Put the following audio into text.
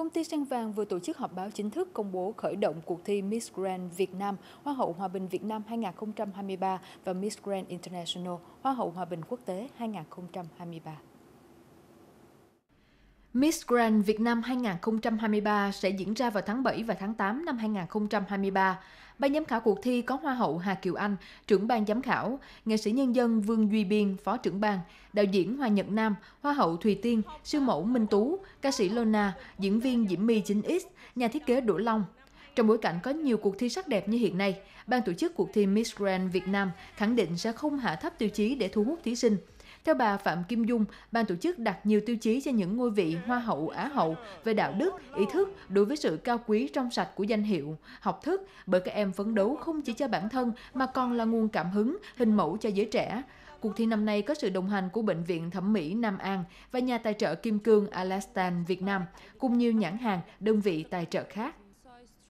công ty Sen Vàng vừa tổ chức họp báo chính thức công bố khởi động cuộc thi Miss Grand Việt Nam, Hoa hậu Hòa bình Việt Nam 2023 và Miss Grand International, Hoa hậu Hòa bình Quốc tế 2023. Miss Grand Việt Nam 2023 sẽ diễn ra vào tháng 7 và tháng 8 năm 2023. Ban giám khảo cuộc thi có Hoa hậu Hà Kiều Anh, trưởng ban giám khảo, nghệ sĩ nhân dân Vương Duy Biên, phó trưởng ban, đạo diễn Hoa Nhật Nam, Hoa hậu Thùy Tiên, sư mẫu Minh Tú, ca sĩ Lona, diễn viên Diễm My 9X, nhà thiết kế Đỗ Long, trong bối cảnh có nhiều cuộc thi sắc đẹp như hiện nay, ban tổ chức cuộc thi Miss Grand Việt Nam khẳng định sẽ không hạ thấp tiêu chí để thu hút thí sinh. Theo bà Phạm Kim Dung, ban tổ chức đặt nhiều tiêu chí cho những ngôi vị Hoa hậu Á hậu về đạo đức, ý thức đối với sự cao quý trong sạch của danh hiệu, học thức, bởi các em phấn đấu không chỉ cho bản thân mà còn là nguồn cảm hứng, hình mẫu cho giới trẻ. Cuộc thi năm nay có sự đồng hành của Bệnh viện Thẩm mỹ Nam An và nhà tài trợ Kim Cương Alastan Việt Nam, cùng nhiều nhãn hàng, đơn vị tài trợ khác.